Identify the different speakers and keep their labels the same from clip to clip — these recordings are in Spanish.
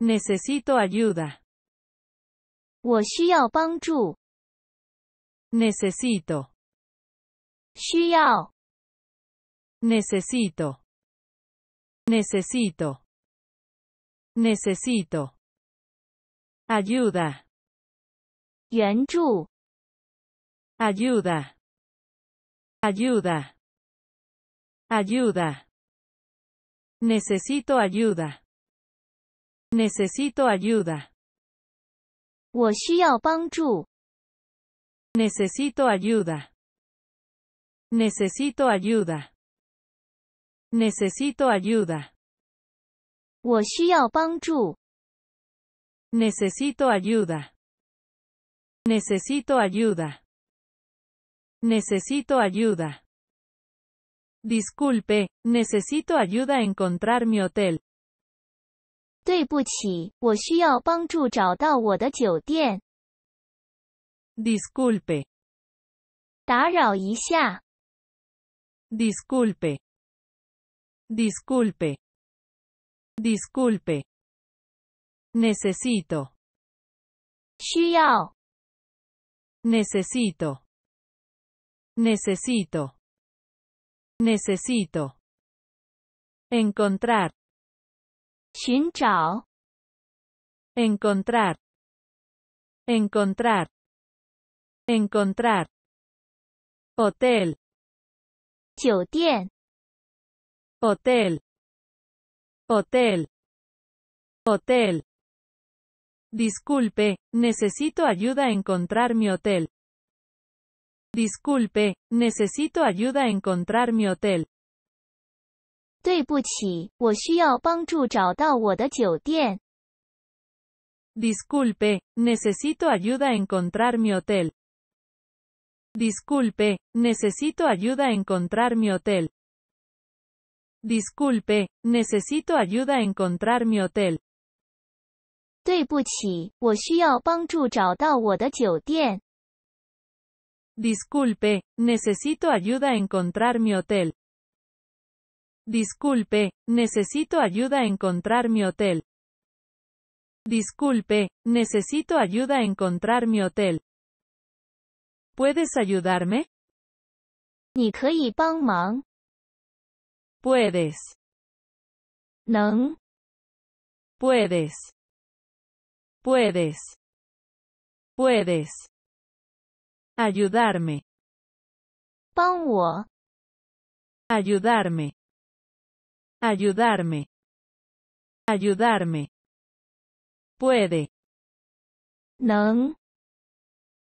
Speaker 1: Necesito ayuda. Necesito. 需要。Necesito. Necesito. Necesito. Ayuda. Ayuda. Ayuda. Ayuda. Necesito ayuda. Necesito ayuda.
Speaker 2: Necesito ayuda. Necesito ayuda. Necesito ayuda. Necesito ayuda.
Speaker 1: Necesito ayuda.
Speaker 2: Necesito ayuda. Disculpe, necesito ayuda a encontrar mi hotel. 对不起，
Speaker 3: 我需要帮助找到我的酒店。Disculpe，打扰一下。
Speaker 1: Disculpe，Disculpe，Disculpe，Necesito，需要。Necesito，Necesito，Necesito，Encontrar。encontrar encontrar, encontrar, Encontrar. hotel, hotel,
Speaker 2: hotel, hotel. Disculpe, necesito ayuda a encontrar mi hotel. Disculpe, necesito ayuda a encontrar mi hotel. Disculpe, necesito ayuda a encontrar mi hotel. Disculpe, necesito ayuda a encontrar mi hotel. Disculpe, necesito ayuda a encontrar mi hotel. Disculpe, necesito ayuda a encontrar mi hotel. Disculpe, necesito ayuda a encontrar mi hotel. Disculpe, necesito ayuda a encontrar mi hotel. ¿Puedes ayudarme? ¿Puedes?
Speaker 1: ¿Puedes? Puedes. Puedes. puedes Ayudarme. Ayudarme ayudarme, ayudarme, puede, no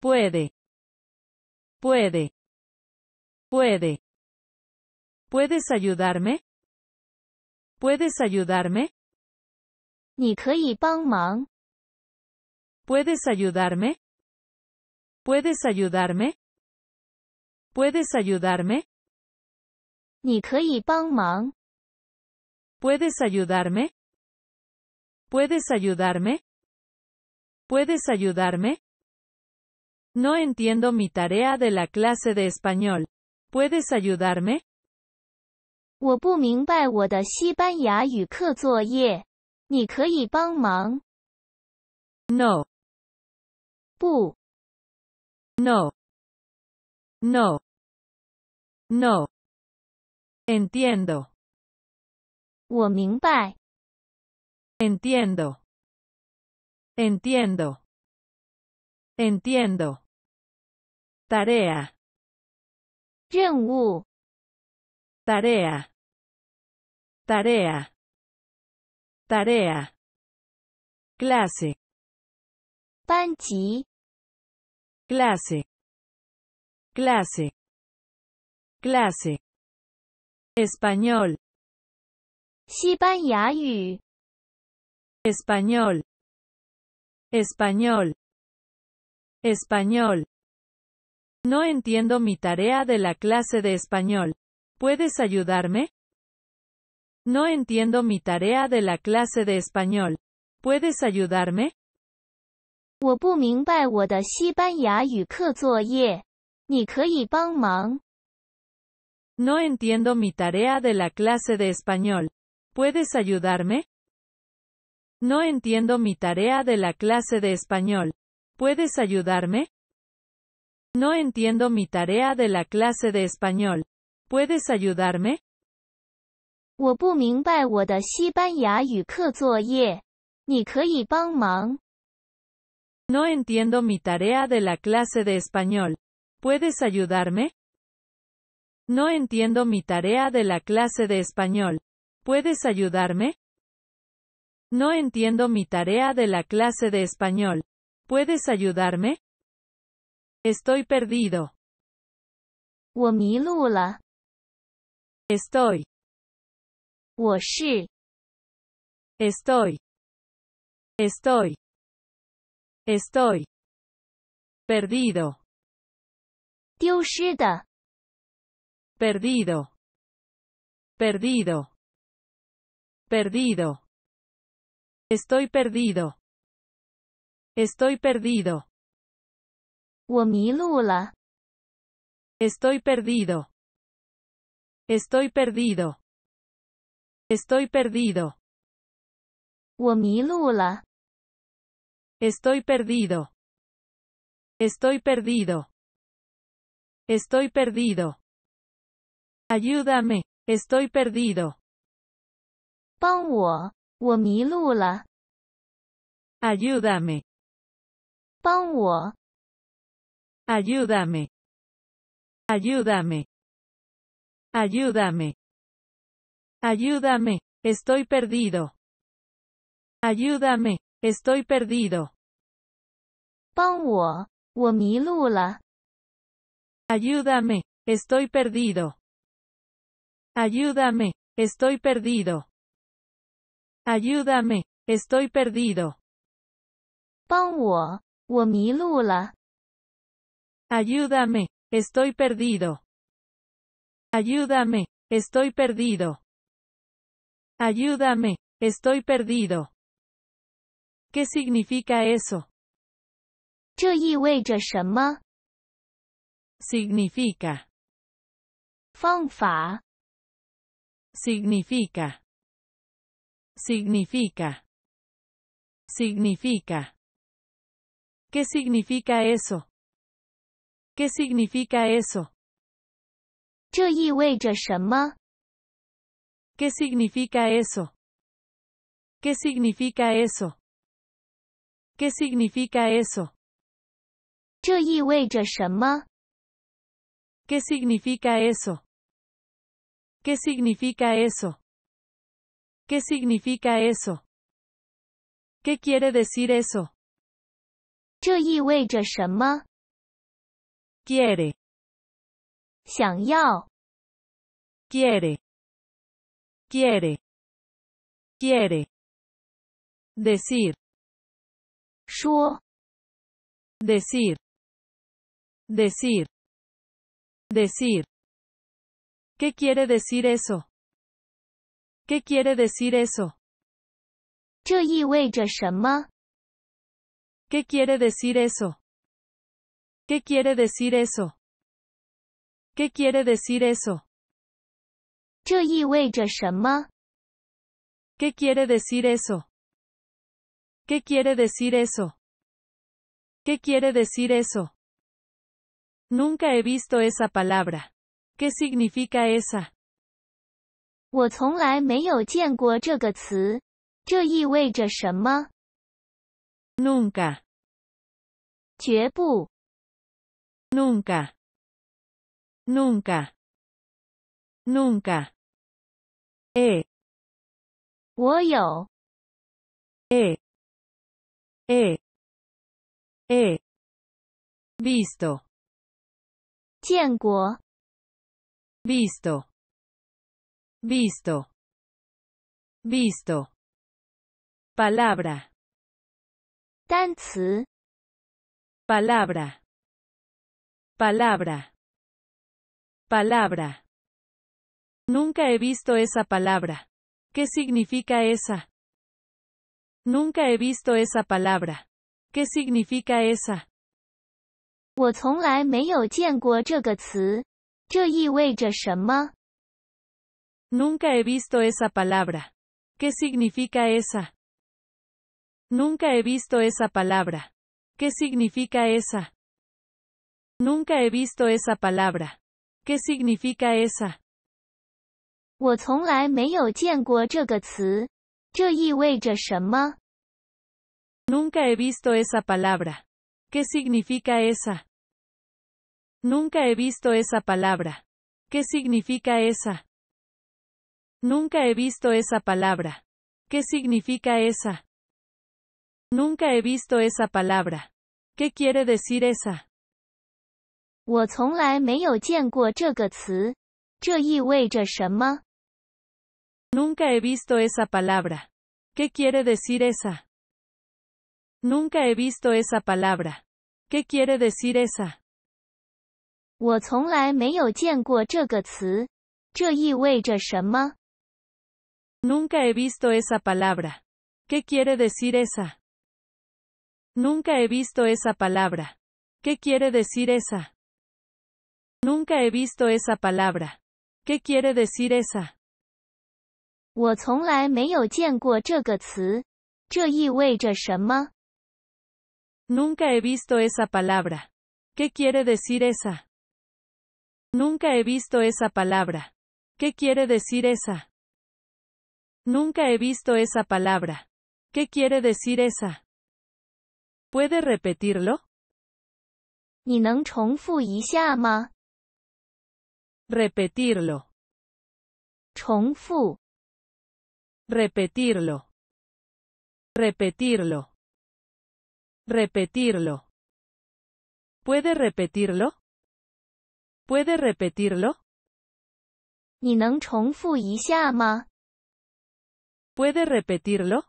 Speaker 1: puede, puede, puede, ¿puedes ayudarme? ¿Puedes ayudarme? Puedes ayudarme? ¿Puedes ayudarme? ¿Puedes ayudarme? 你可以帮忙。¿Puedes ayudarme? ¿Puedes
Speaker 2: ayudarme? ¿Puedes ayudarme? No entiendo mi tarea de la clase de español. ¿Puedes ayudarme?
Speaker 3: No.
Speaker 1: No. No. No. Entiendo. Entiendo, Entiendo. Entiendo. Tarea. tarea, Tarea. Tarea. Clase. clase, Clase. Clase. Español. Español,
Speaker 2: español, español. No entiendo mi tarea de la clase de español. ¿Puedes ayudarme? No entiendo mi tarea de la clase de español. ¿Puedes ayudarme? No entiendo mi tarea de la clase de español. ¿Puedes ayudarme? No entiendo mi tarea de la clase de español. ¿Puedes ayudarme? No entiendo mi tarea de la clase de español. ¿Puedes ayudarme? No entiendo mi tarea de la clase de español. ¿Puedes ayudarme? No entiendo mi tarea de la clase de español. ¿Puedes ayudarme? No entiendo mi tarea de la clase de español. ¿Puedes ayudarme? Estoy perdido. Estoy.
Speaker 1: Estoy. Estoy. Estoy. Estoy. Perdido. Perdido. Perdido. Perdido. Estoy perdido. Estoy perdido. Estoy perdido. Estoy perdido. Estoy perdido. Estoy perdido. Estoy perdido. Estoy perdido. Ayúdame. Estoy perdido. Ayúdame, 帮我. Ayúdame. Ayúdame. Ayúdame,
Speaker 2: Ayúdame. estoy perdido. Ayúdame, estoy perdido. Ayúdame, estoy perdido. Ayúdame, estoy perdido. Ayúdame. Estoy perdido. Ayúdame, Estoy perdido. Ayúdame. Estoy perdido. Ayúdame. Estoy perdido.
Speaker 1: ¿Qué significa eso? Significa Significa. Significa. Significa. ¿Qué significa eso? ¿Qué significa eso? ¿Qué significa eso? ¿Qué significa eso? ¿Qué significa eso? ¿Qué significa eso? ¿Qué significa eso? ¿Qué significa eso? ¿Qué quiere decir eso? Quiere, 想要 quiere, quiere, quiere. Decir, 说 decir, decir, decir. ¿Qué quiere decir eso? ¿Qué quiere decir eso? ¿Qué quiere decir eso? ¿Qué quiere decir eso? ¿Qué quiere decir eso? ¿Qué quiere decir eso? ¿Qué quiere decir eso?
Speaker 2: ¿Qué quiere decir eso? Nunca he visto esa palabra. ¿Qué significa esa?
Speaker 3: 我从来没有见过这个词，这意味着什么
Speaker 1: ？Nunca，绝不。Nunca，nunca，nunca。E，我有。E，e，e。Visto，建国。Visto。Visto. Visto. Palabra. 单词 Palabra.
Speaker 2: Palabra. Palabra. Nunca he visto esa palabra. ¿Qué significa esa? Nunca he
Speaker 3: visto esa palabra. ¿Qué significa esa? 我从来没有见过这个词，这意味着什么？
Speaker 2: Nunca he visto esa palabra. ¿Qué significa esa? Nunca he visto esa palabra. ¿Qué significa esa? Nunca he visto esa palabra. ¿Qué significa esa? Nunca he visto esa palabra. ¿Qué significa esa? Nunca he visto esa palabra. ¿Qué significa esa? Nunca he visto esa palabra. ¿Qué significa esa?
Speaker 3: Nunca he visto esa palabra. ¿Qué quiere decir esa? Nunca he visto esa palabra. ¿Qué quiere decir esa? Nunca he visto esa palabra. ¿Qué quiere decir esa? 我从来没有见过这个词。这意味着什么？Nunca he visto esa palabra. ¿Qué quiere decir esa?
Speaker 2: Nunca he visto esa palabra. ¿Qué quiere decir esa? Nunca he visto esa palabra. ¿Qué quiere decir esa?
Speaker 3: Nunca he visto esa palabra. ¿Qué quiere decir
Speaker 2: esa? Nunca he visto esa palabra. ¿Qué quiere decir esa? Nunca he visto esa palabra. ¿Qué quiere decir esa? ¿Puede repetirlo? 你能重
Speaker 1: 复一下吗? Repetirlo. repetirlo, repetirlo, repetirlo. ¿Puede repetirlo? ¿Puede repetirlo? 你能重复一下吗? ¿Puede repetirlo?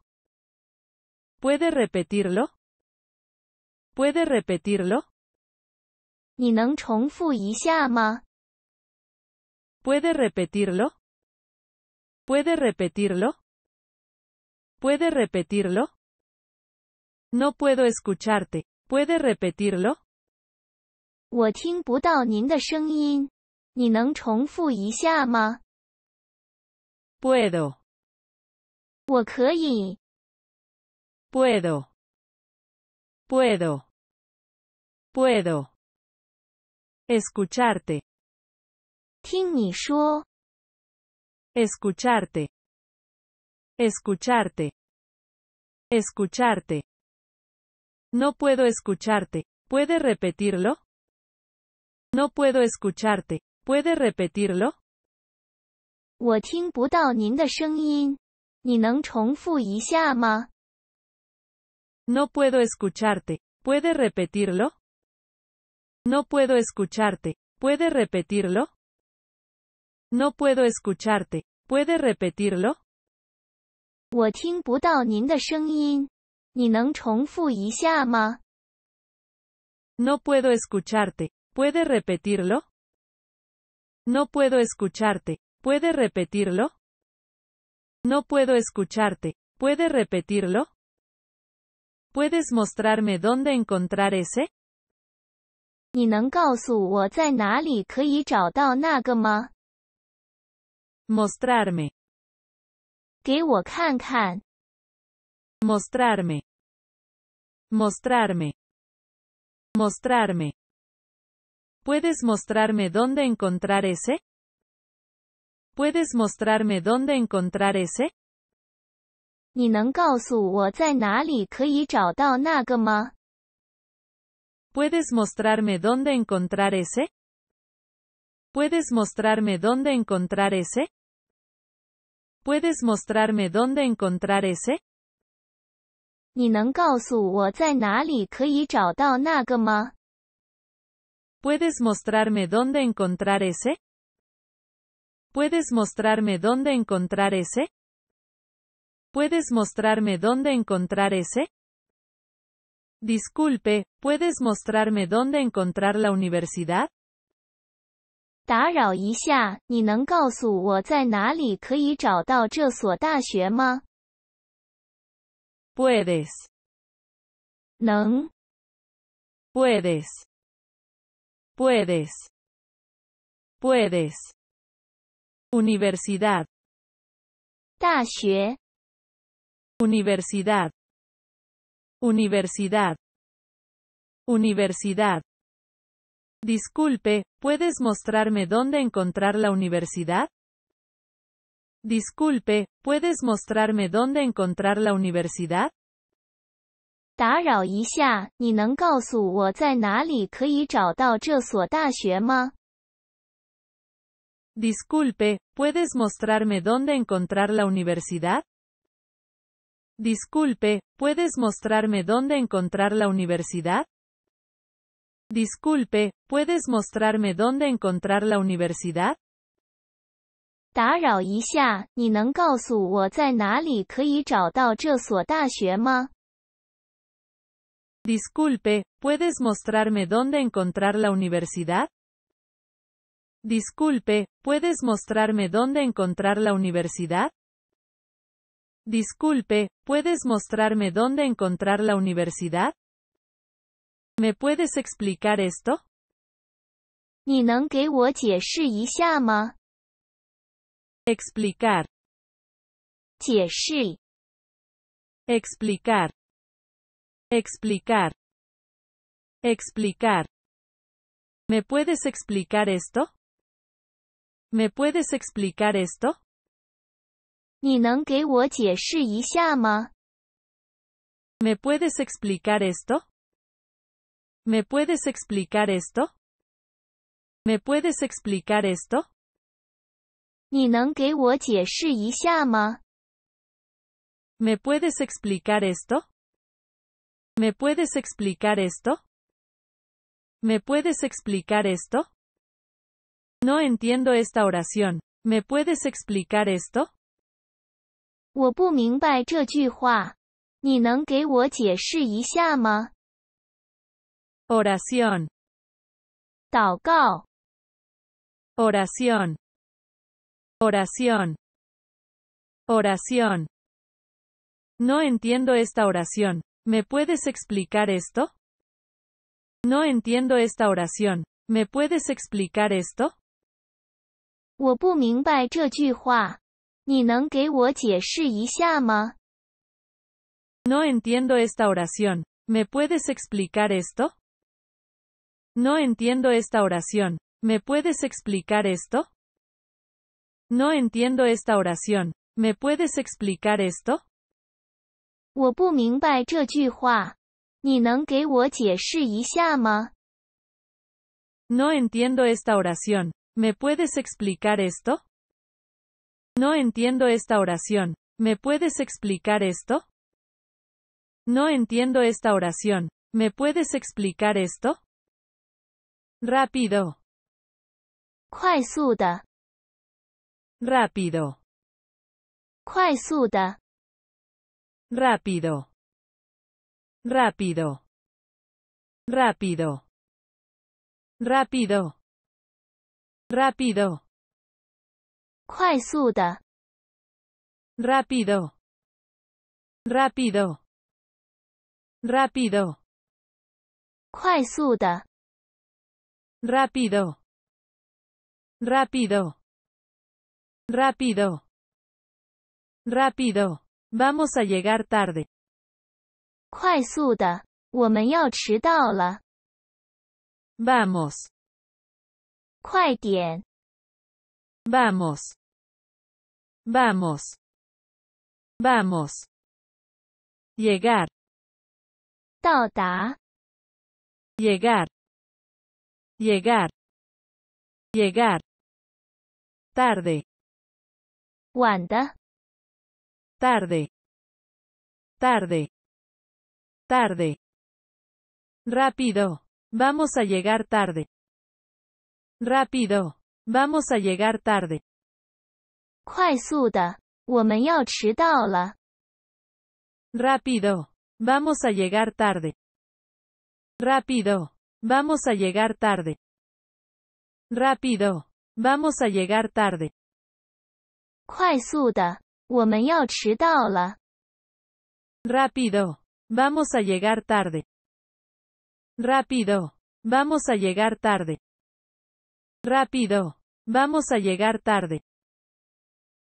Speaker 1: ¿Puede repetirlo? ¿Puede repetirlo? ¿Puede repetirlo? ¿Puede repetirlo? ¿Puede repetirlo?
Speaker 2: No puedo escucharte. ¿Puede repetirlo?
Speaker 1: Puedo. Puedo, Puedo. Puedo. Escucharte.
Speaker 2: Escucharte, Escucharte. Escucharte. No puedo escucharte. ¿Puede repetirlo? No puedo escucharte. ¿Puede repetirlo?
Speaker 3: ¿你能重复一下吗?
Speaker 2: No puedo escucharte. ¿Puede repetirlo? No puedo escucharte. ¿Puede repetirlo? No puedo escucharte.
Speaker 3: ¿Puede repetirlo? No
Speaker 2: puedo escucharte. ¿Puede repetirlo? No puedo escucharte. ¿Puede repetirlo? No puedo escucharte. ¿Puede repetirlo? ¿Puedes mostrarme dónde encontrar ese? mostrarme
Speaker 1: Mostrarme. Mostrarme.
Speaker 2: Mostrarme. Mostrarme. ¿Puedes mostrarme dónde encontrar ese? ¿Puedes mostrarme dónde encontrar ese? ¿Puedes mostrarme dónde encontrar ese? ¿Puedes mostrarme dónde encontrar ese? ¿Puedes mostrarme dónde encontrar ese? ¿Puedes mostrarme dónde encontrar ese? ¿Puedes mostrarme dónde encontrar ese? ¿Puedes mostrarme dónde encontrar ese? Disculpe, ¿puedes mostrarme dónde encontrar la universidad?
Speaker 3: Puedes.
Speaker 1: Puedes. Puedes. Puedes. Universidad. Universidad.
Speaker 2: Universidad. Universidad. Disculpe, ¿puedes mostrarme dónde encontrar la universidad? Disculpe, ¿puedes mostrarme dónde encontrar la universidad?
Speaker 3: Disculpe, ¿puedes mostrarme
Speaker 2: dónde encontrar la universidad? Disculpe, ¿puedes mostrarme dónde encontrar la universidad? Disculpe, ¿puedes
Speaker 3: mostrarme dónde encontrar la universidad?
Speaker 2: Disculpe, ¿puedes mostrarme dónde encontrar la universidad? Disculpe, ¿puedes mostrarme dónde encontrar la universidad? Disculpe, ¿puedes mostrarme dónde encontrar la universidad? ¿Me puedes explicar esto? Explicar.
Speaker 1: Explicar. explicar, explicar. ¿Me
Speaker 2: puedes explicar esto? ¿Me puedes explicar esto? ¿Me puedes explicar esto? ¿Me puedes explicar esto? ¿Me puedes explicar esto? ¿Me puedes explicar esto? ¿Me puedes explicar esto? ¿Me puedes explicar esto? No entiendo esta oración. ¿Me puedes explicar esto?
Speaker 3: 我不明白这句话。你能给我
Speaker 1: 解释一下吗？Oración. Oración. Oración.
Speaker 2: Oración. No entiendo esta oración. ¿Me puedes explicar esto? No entiendo esta oración. ¿Me puedes explicar esto? No entiendo esta oración. ¿Me puedes explicar esto? No entiendo esta oración. ¿Me puedes explicar esto? No entiendo esta oración. ¿Me puedes explicar esto? No entiendo esta oración. ¿Me puedes explicar esto? No entiendo esta oración. ¿Me puedes explicar esto? No entiendo esta oración. ¿Me puedes explicar esto? Rápido. Rápido. Rápido.
Speaker 1: Rápido. Rápido. Rápido rápido, 快速的 rápido, rápido, rápido, 快速的 rápido, rápido, rápido, rápido. Vamos a llegar tarde, Vamos. Vamos, Vamos. Vamos. Llegar. tota Llegar. Llegar. llegar Tarde. Tarde, Tarde.
Speaker 2: Tarde. Rápido. Vamos a llegar tarde. Rápido. Vamos a llegar tarde. Rápido. Vamos a llegar tarde. Rápido. Vamos a llegar tarde. Rápido. Vamos a llegar tarde. Rápido. Vamos a llegar tarde. Rápido. Vamos a llegar tarde. Rápido. Vamos a llegar tarde.